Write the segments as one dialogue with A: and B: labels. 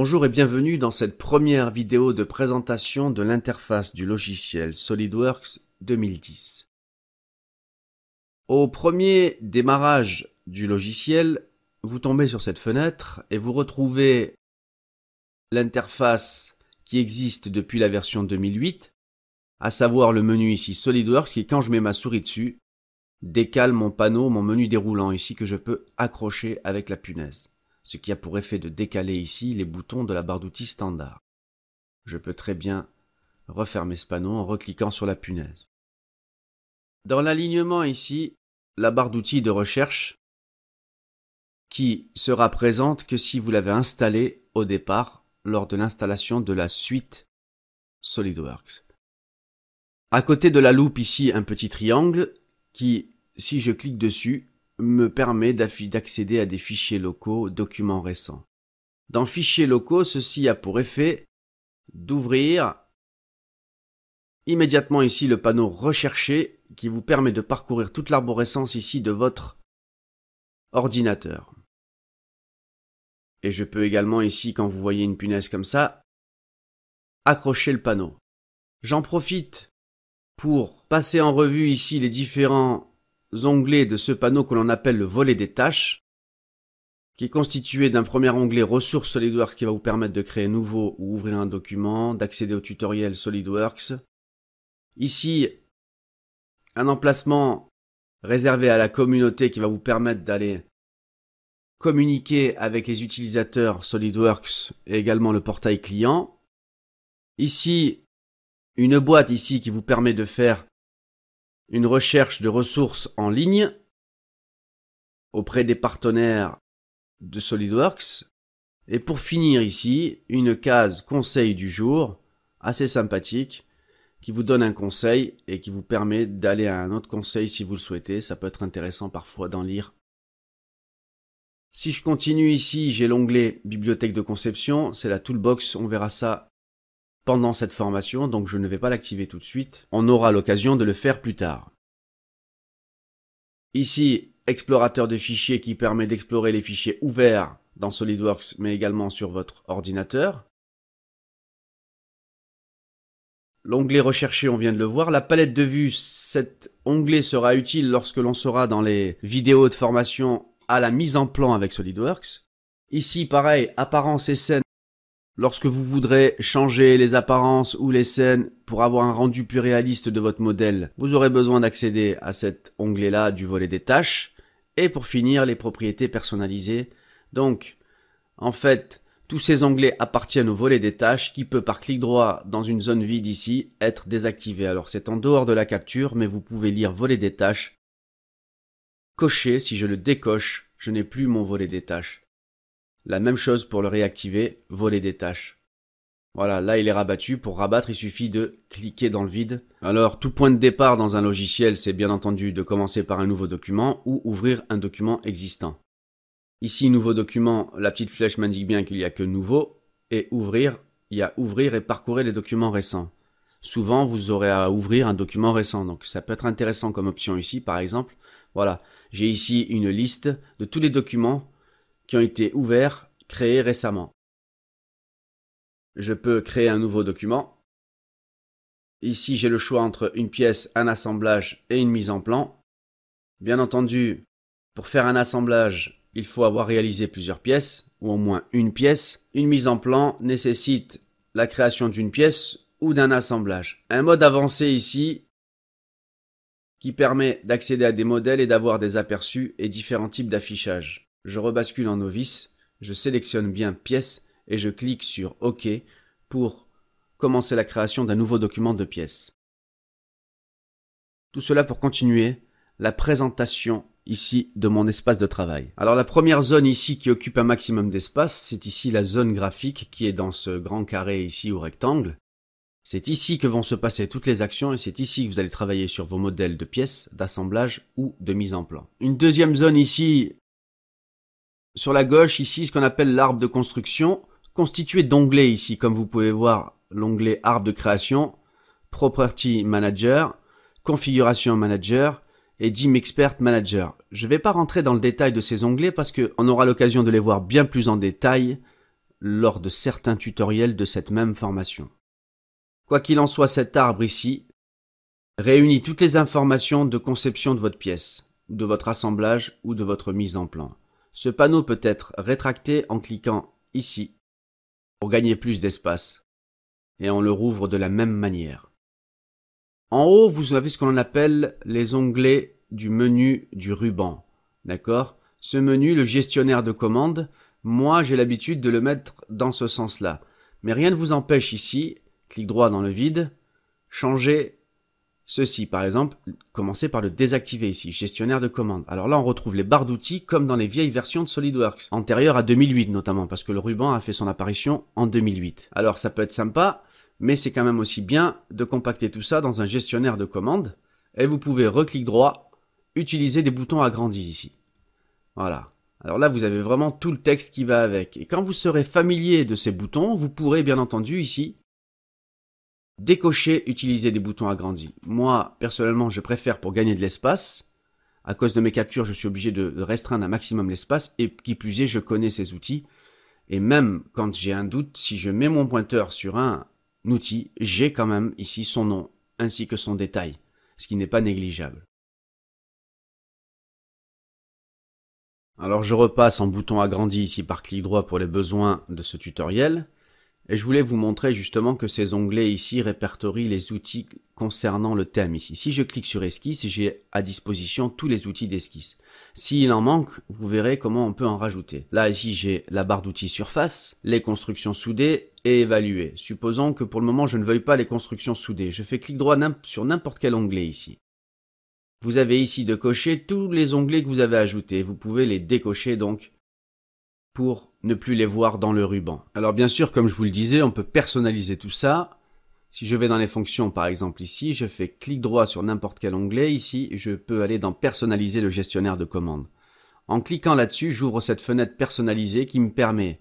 A: Bonjour et bienvenue dans cette première vidéo de présentation de l'interface du logiciel SolidWorks 2010. Au premier démarrage du logiciel, vous tombez sur cette fenêtre et vous retrouvez l'interface qui existe depuis la version 2008, à savoir le menu ici SolidWorks qui, quand je mets ma souris dessus, décale mon panneau, mon menu déroulant ici que je peux accrocher avec la punaise ce qui a pour effet de décaler ici les boutons de la barre d'outils standard. Je peux très bien refermer ce panneau en recliquant sur la punaise. Dans l'alignement ici, la barre d'outils de recherche qui sera présente que si vous l'avez installée au départ lors de l'installation de la suite SolidWorks. À côté de la loupe ici un petit triangle qui, si je clique dessus, me permet d'accéder à des fichiers locaux, documents récents. Dans fichiers locaux, ceci a pour effet d'ouvrir immédiatement ici le panneau Rechercher », qui vous permet de parcourir toute l'arborescence ici de votre ordinateur. Et je peux également ici, quand vous voyez une punaise comme ça, accrocher le panneau. J'en profite pour passer en revue ici les différents onglets de ce panneau que l'on appelle le volet des tâches, qui est constitué d'un premier onglet ressources SolidWorks qui va vous permettre de créer nouveau ou ouvrir un document, d'accéder au tutoriel SolidWorks. Ici, un emplacement réservé à la communauté qui va vous permettre d'aller communiquer avec les utilisateurs SolidWorks et également le portail client. Ici, une boîte ici qui vous permet de faire une recherche de ressources en ligne auprès des partenaires de SolidWorks. Et pour finir ici, une case conseil du jour, assez sympathique, qui vous donne un conseil et qui vous permet d'aller à un autre conseil si vous le souhaitez. Ça peut être intéressant parfois d'en lire. Si je continue ici, j'ai l'onglet bibliothèque de conception, c'est la toolbox, on verra ça pendant cette formation, donc je ne vais pas l'activer tout de suite. On aura l'occasion de le faire plus tard. Ici, explorateur de fichiers qui permet d'explorer les fichiers ouverts dans SolidWorks, mais également sur votre ordinateur. L'onglet recherché, on vient de le voir. La palette de vue, cet onglet sera utile lorsque l'on sera dans les vidéos de formation à la mise en plan avec SolidWorks. Ici, pareil, apparence et scène Lorsque vous voudrez changer les apparences ou les scènes pour avoir un rendu plus réaliste de votre modèle, vous aurez besoin d'accéder à cet onglet-là du volet des tâches. Et pour finir, les propriétés personnalisées. Donc, en fait, tous ces onglets appartiennent au volet des tâches qui peut par clic droit dans une zone vide ici être désactivé. Alors c'est en dehors de la capture, mais vous pouvez lire volet des tâches. Cocher, si je le décoche, je n'ai plus mon volet des tâches. La même chose pour le réactiver, voler des tâches. Voilà, là il est rabattu. Pour rabattre, il suffit de cliquer dans le vide. Alors, tout point de départ dans un logiciel, c'est bien entendu de commencer par un nouveau document ou ouvrir un document existant. Ici, nouveau document, la petite flèche m'indique bien qu'il n'y a que nouveau. Et ouvrir, il y a ouvrir et parcourir les documents récents. Souvent, vous aurez à ouvrir un document récent, donc ça peut être intéressant comme option ici, par exemple. Voilà, j'ai ici une liste de tous les documents qui ont été ouverts, créés récemment. Je peux créer un nouveau document. Ici, j'ai le choix entre une pièce, un assemblage et une mise en plan. Bien entendu, pour faire un assemblage, il faut avoir réalisé plusieurs pièces, ou au moins une pièce. Une mise en plan nécessite la création d'une pièce ou d'un assemblage. Un mode avancé ici qui permet d'accéder à des modèles et d'avoir des aperçus et différents types d'affichage. Je rebascule en novice, je sélectionne bien pièce et je clique sur OK pour commencer la création d'un nouveau document de pièce. Tout cela pour continuer la présentation ici de mon espace de travail. Alors la première zone ici qui occupe un maximum d'espace, c'est ici la zone graphique qui est dans ce grand carré ici ou rectangle. C'est ici que vont se passer toutes les actions et c'est ici que vous allez travailler sur vos modèles de pièces, d'assemblage ou de mise en plan. Une deuxième zone ici sur la gauche, ici, ce qu'on appelle l'arbre de construction, constitué d'onglets ici, comme vous pouvez voir, l'onglet arbre de création, property manager, configuration manager et dim expert manager. Je ne vais pas rentrer dans le détail de ces onglets parce qu'on aura l'occasion de les voir bien plus en détail lors de certains tutoriels de cette même formation. Quoi qu'il en soit, cet arbre ici réunit toutes les informations de conception de votre pièce, de votre assemblage ou de votre mise en plan. Ce panneau peut être rétracté en cliquant ici pour gagner plus d'espace et on le rouvre de la même manière. En haut, vous avez ce qu'on appelle les onglets du menu du ruban. D'accord Ce menu, le gestionnaire de commandes, moi j'ai l'habitude de le mettre dans ce sens-là. Mais rien ne vous empêche ici, clic droit dans le vide, changer Ceci, par exemple, commencez par le désactiver ici, gestionnaire de commandes. Alors là, on retrouve les barres d'outils comme dans les vieilles versions de SolidWorks, antérieures à 2008 notamment, parce que le ruban a fait son apparition en 2008. Alors ça peut être sympa, mais c'est quand même aussi bien de compacter tout ça dans un gestionnaire de commandes. Et vous pouvez, reclic droit, utiliser des boutons agrandis ici. Voilà. Alors là, vous avez vraiment tout le texte qui va avec. Et quand vous serez familier de ces boutons, vous pourrez bien entendu ici Décocher, utiliser des boutons agrandis. Moi, personnellement, je préfère pour gagner de l'espace. À cause de mes captures, je suis obligé de restreindre un maximum l'espace. Et qui plus est, je connais ces outils. Et même quand j'ai un doute, si je mets mon pointeur sur un outil, j'ai quand même ici son nom ainsi que son détail, ce qui n'est pas négligeable. Alors je repasse en bouton agrandi ici par clic droit pour les besoins de ce tutoriel. Et je voulais vous montrer justement que ces onglets ici répertorient les outils concernant le thème ici. Si je clique sur esquisse, j'ai à disposition tous les outils d'esquisse. S'il en manque, vous verrez comment on peut en rajouter. Là ici j'ai la barre d'outils surface, les constructions soudées et évaluer. Supposons que pour le moment je ne veuille pas les constructions soudées. Je fais clic droit sur n'importe quel onglet ici. Vous avez ici de cocher tous les onglets que vous avez ajoutés. Vous pouvez les décocher donc pour ne plus les voir dans le ruban. Alors bien sûr, comme je vous le disais, on peut personnaliser tout ça. Si je vais dans les fonctions, par exemple ici, je fais clic droit sur n'importe quel onglet. Ici, je peux aller dans personnaliser le gestionnaire de commandes. En cliquant là-dessus, j'ouvre cette fenêtre personnalisée qui me permet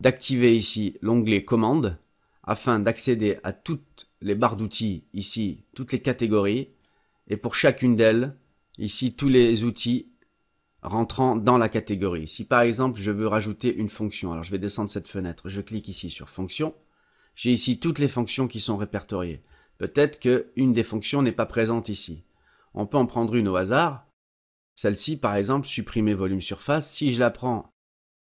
A: d'activer ici l'onglet commandes afin d'accéder à toutes les barres d'outils ici, toutes les catégories, et pour chacune d'elles, ici tous les outils rentrant dans la catégorie. Si par exemple je veux rajouter une fonction, alors je vais descendre cette fenêtre, je clique ici sur fonction, j'ai ici toutes les fonctions qui sont répertoriées. Peut-être qu'une des fonctions n'est pas présente ici. On peut en prendre une au hasard. Celle-ci par exemple, supprimer volume surface, si je la prends,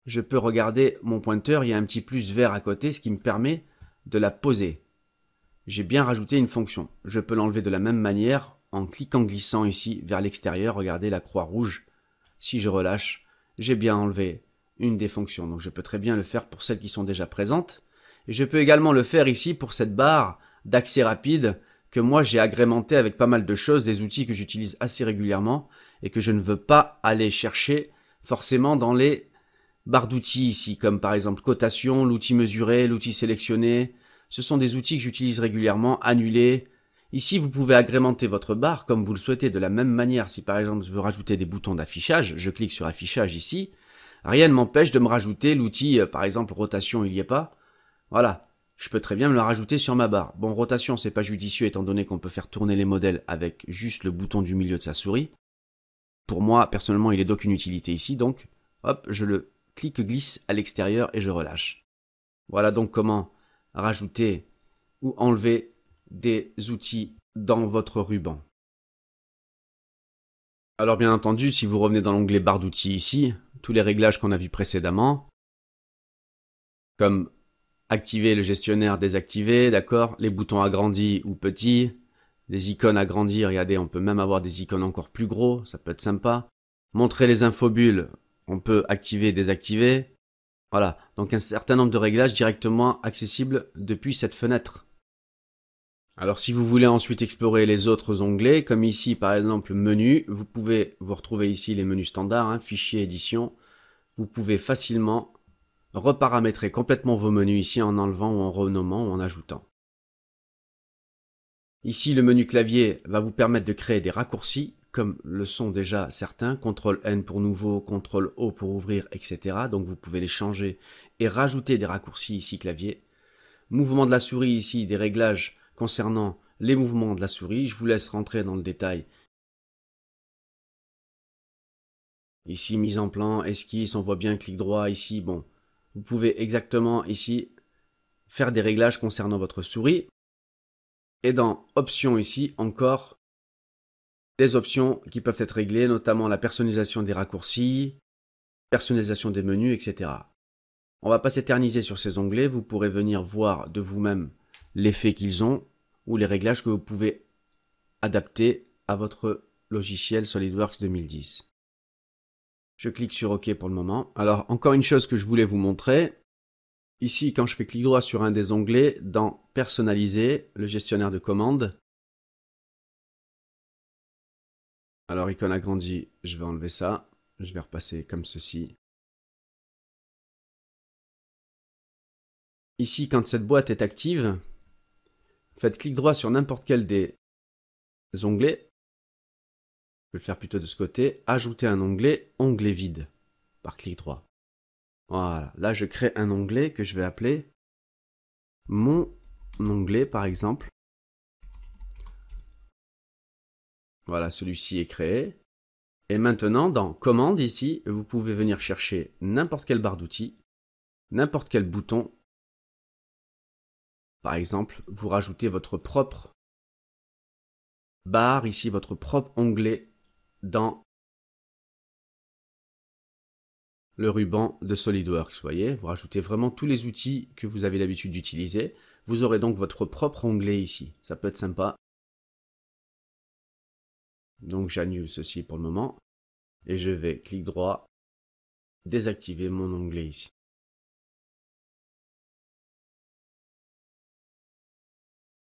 A: je peux regarder mon pointeur, il y a un petit plus vert à côté, ce qui me permet de la poser. J'ai bien rajouté une fonction. Je peux l'enlever de la même manière en cliquant glissant ici vers l'extérieur, regardez la croix rouge si je relâche, j'ai bien enlevé une des fonctions. Donc je peux très bien le faire pour celles qui sont déjà présentes. Et je peux également le faire ici pour cette barre d'accès rapide que moi j'ai agrémenté avec pas mal de choses, des outils que j'utilise assez régulièrement et que je ne veux pas aller chercher forcément dans les barres d'outils ici, comme par exemple cotation, l'outil mesuré, l'outil sélectionné. Ce sont des outils que j'utilise régulièrement, annulés. Ici, vous pouvez agrémenter votre barre comme vous le souhaitez de la même manière. Si par exemple je veux rajouter des boutons d'affichage, je clique sur affichage ici. Rien ne m'empêche de me rajouter l'outil, euh, par exemple rotation, il n'y est pas. Voilà, je peux très bien me le rajouter sur ma barre. Bon, rotation, c'est pas judicieux étant donné qu'on peut faire tourner les modèles avec juste le bouton du milieu de sa souris. Pour moi, personnellement, il est d'aucune utilité ici, donc hop, je le clique glisse à l'extérieur et je relâche. Voilà donc comment rajouter ou enlever des outils dans votre ruban. Alors bien entendu, si vous revenez dans l'onglet barre d'outils ici, tous les réglages qu'on a vus précédemment, comme activer le gestionnaire, désactiver, d'accord, les boutons agrandis ou petits, les icônes agrandies, regardez, on peut même avoir des icônes encore plus gros, ça peut être sympa. Montrer les infobules, on peut activer, désactiver. Voilà, donc un certain nombre de réglages directement accessibles depuis cette fenêtre. Alors si vous voulez ensuite explorer les autres onglets, comme ici par exemple menu, vous pouvez vous retrouver ici les menus standards, hein, fichier, édition. Vous pouvez facilement reparamétrer complètement vos menus ici en enlevant ou en renommant ou en ajoutant. Ici le menu clavier va vous permettre de créer des raccourcis, comme le sont déjà certains, CTRL N pour nouveau, CTRL O pour ouvrir, etc. Donc vous pouvez les changer et rajouter des raccourcis ici clavier. Mouvement de la souris ici, des réglages concernant les mouvements de la souris. Je vous laisse rentrer dans le détail. Ici, mise en plan, esquisse, on voit bien clic droit. Ici, bon, vous pouvez exactement ici faire des réglages concernant votre souris. Et dans options ici, encore des options qui peuvent être réglées, notamment la personnalisation des raccourcis, personnalisation des menus, etc. On ne va pas s'éterniser sur ces onglets, vous pourrez venir voir de vous-même l'effet qu'ils ont ou les réglages que vous pouvez adapter à votre logiciel SolidWorks 2010. Je clique sur OK pour le moment. Alors encore une chose que je voulais vous montrer. Ici, quand je fais clic droit sur un des onglets, dans Personnaliser, le gestionnaire de commandes. Alors icône agrandie, je vais enlever ça. Je vais repasser comme ceci. Ici, quand cette boîte est active, faites clic droit sur n'importe quel des onglets. Je vais le faire plutôt de ce côté. Ajouter un onglet, onglet vide, par clic droit. Voilà, là je crée un onglet que je vais appeler mon onglet par exemple. Voilà, celui-ci est créé. Et maintenant, dans Commande ici, vous pouvez venir chercher n'importe quelle barre d'outils, n'importe quel bouton par exemple, vous rajoutez votre propre barre, ici votre propre onglet dans le ruban de SolidWorks. Voyez, vous rajoutez vraiment tous les outils que vous avez l'habitude d'utiliser. Vous aurez donc votre propre onglet ici. Ça peut être sympa. Donc j'annule ceci pour le moment et je vais clic droit désactiver mon onglet ici.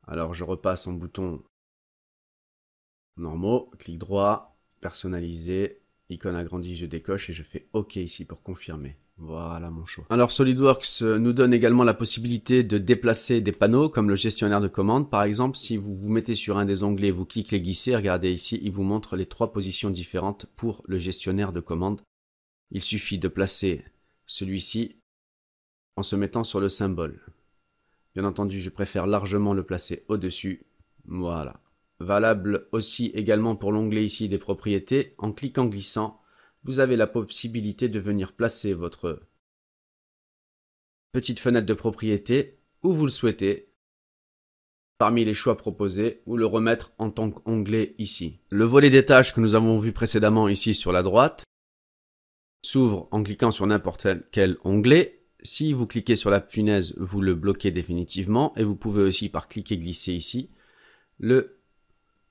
A: Alors je repasse en bouton normaux, clic droit, personnaliser, icône agrandie, je décoche et je fais OK ici pour confirmer. Voilà mon choix. Alors SolidWorks nous donne également la possibilité de déplacer des panneaux comme le gestionnaire de commandes par exemple. Si vous vous mettez sur un des onglets, vous cliquez et glissez, regardez ici, il vous montre les trois positions différentes pour le gestionnaire de commandes. Il suffit de placer celui-ci en se mettant sur le symbole. Bien entendu, je préfère largement le placer au-dessus. Voilà. Valable aussi également pour l'onglet ici des propriétés. En cliquant glissant, vous avez la possibilité de venir placer votre petite fenêtre de propriété où vous le souhaitez parmi les choix proposés ou le remettre en tant qu'onglet ici. Le volet des tâches que nous avons vu précédemment ici sur la droite s'ouvre en cliquant sur n'importe quel onglet si vous cliquez sur la punaise, vous le bloquez définitivement et vous pouvez aussi par cliquer glisser ici, le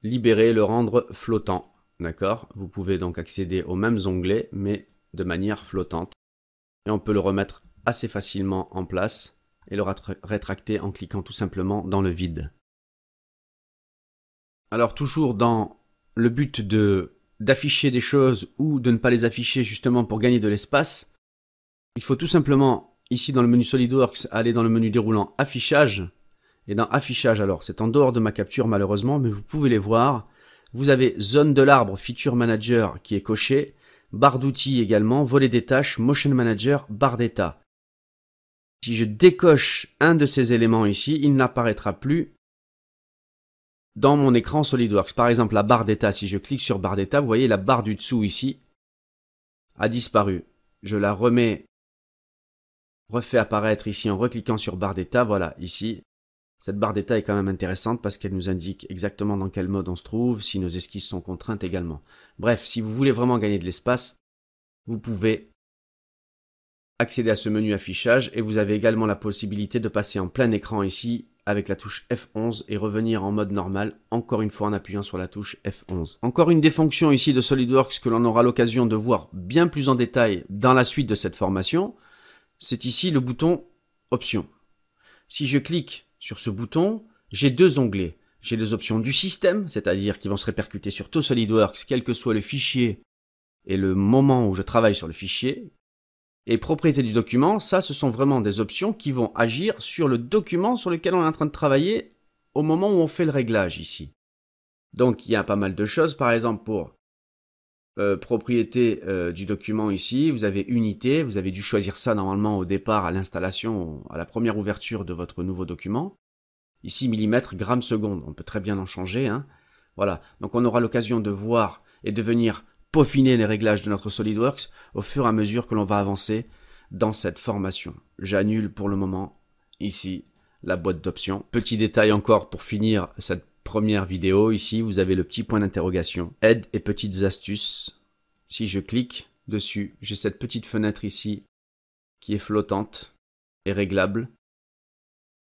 A: libérer, le rendre flottant. D'accord Vous pouvez donc accéder aux mêmes onglets mais de manière flottante. Et on peut le remettre assez facilement en place et le rétracter en cliquant tout simplement dans le vide. Alors toujours dans le but de d'afficher des choses ou de ne pas les afficher justement pour gagner de l'espace, il faut tout simplement ici dans le menu SolidWorks, allez dans le menu déroulant Affichage. Et dans Affichage, alors, c'est en dehors de ma capture malheureusement, mais vous pouvez les voir. Vous avez Zone de l'arbre Feature Manager qui est coché, barre d'outils également, volet des tâches, Motion Manager, barre d'état. Si je décoche un de ces éléments ici, il n'apparaîtra plus dans mon écran SolidWorks. Par exemple, la barre d'état, si je clique sur barre d'état, vous voyez la barre du dessous ici a disparu. Je la remets refait apparaître ici en recliquant sur barre d'état. Voilà, ici, cette barre d'état est quand même intéressante parce qu'elle nous indique exactement dans quel mode on se trouve, si nos esquisses sont contraintes également. Bref, si vous voulez vraiment gagner de l'espace, vous pouvez accéder à ce menu affichage et vous avez également la possibilité de passer en plein écran ici avec la touche F11 et revenir en mode normal encore une fois en appuyant sur la touche F11. Encore une des fonctions ici de SolidWorks que l'on aura l'occasion de voir bien plus en détail dans la suite de cette formation c'est ici le bouton Options. Si je clique sur ce bouton, j'ai deux onglets. J'ai les options du système, c'est-à-dire qui vont se répercuter sur tout SolidWorks, quel que soit le fichier et le moment où je travaille sur le fichier. Et propriété du document, ça, ce sont vraiment des options qui vont agir sur le document sur lequel on est en train de travailler au moment où on fait le réglage ici. Donc, il y a pas mal de choses. Par exemple, pour euh, propriété euh, du document ici, vous avez unité, vous avez dû choisir ça normalement au départ à l'installation, à la première ouverture de votre nouveau document. Ici, millimètres, grammes, secondes, on peut très bien en changer. Hein. Voilà, donc on aura l'occasion de voir et de venir peaufiner les réglages de notre SolidWorks au fur et à mesure que l'on va avancer dans cette formation. J'annule pour le moment ici la boîte d'options. Petit détail encore pour finir cette Première vidéo, ici, vous avez le petit point d'interrogation. Aide et petites astuces. Si je clique dessus, j'ai cette petite fenêtre ici qui est flottante et réglable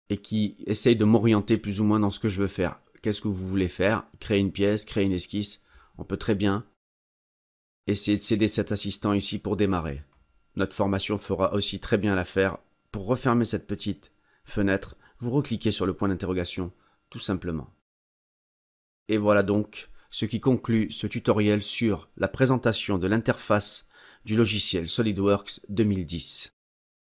A: et qui essaye de m'orienter plus ou moins dans ce que je veux faire. Qu'est-ce que vous voulez faire Créer une pièce, créer une esquisse. On peut très bien essayer de céder cet assistant ici pour démarrer. Notre formation fera aussi très bien l'affaire. Pour refermer cette petite fenêtre, vous recliquez sur le point d'interrogation, tout simplement. Et voilà donc ce qui conclut ce tutoriel sur la présentation de l'interface du logiciel SolidWorks 2010.